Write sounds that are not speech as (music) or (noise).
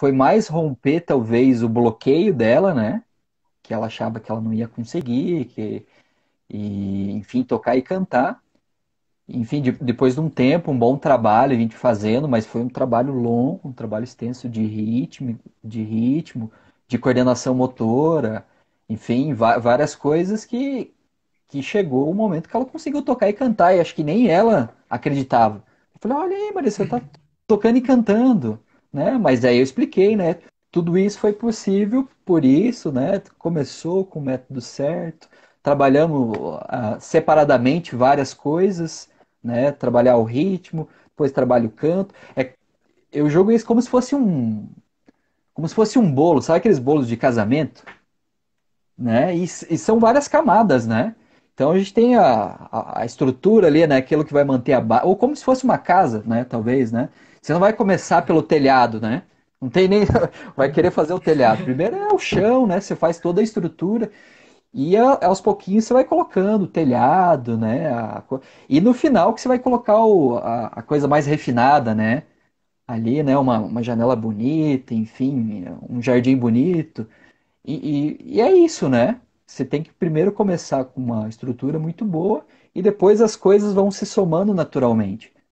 foi mais romper talvez o bloqueio dela, né? Que ela achava que ela não ia conseguir, que e enfim tocar e cantar. Enfim, de, depois de um tempo, um bom trabalho a gente fazendo, mas foi um trabalho longo, um trabalho extenso de ritmo, de ritmo, de coordenação motora, enfim, várias coisas que que chegou o momento que ela conseguiu tocar e cantar e acho que nem ela acreditava. Eu falei: "Olha aí, Marisa, você tá tocando e cantando" né? Mas aí eu expliquei, né? Tudo isso foi possível por isso, né? Começou com o método certo, trabalhamos uh, separadamente várias coisas, né? Trabalhar o ritmo, depois trabalho o canto. É, eu jogo isso como se fosse um como se fosse um bolo, sabe aqueles bolos de casamento? Né? E, e são várias camadas, né? Então a gente tem a, a, a estrutura ali, né? Aquilo que vai manter a base, ou como se fosse uma casa, né? Talvez, né? Você não vai começar pelo telhado, né? Não tem nem. (laughs) Vai querer fazer o telhado. Primeiro é o chão, né? Você faz toda a estrutura. E aos pouquinhos você vai colocando o telhado, né? A... E no final que você vai colocar o... a, coisa mais refinada, né? Ali, né? Uma, uma janela bonita, enfim, um jardim bonito. E, e, e é isso, né? Você tem que primeiro começar com uma estrutura muito boa e depois as coisas vão se somando naturalmente.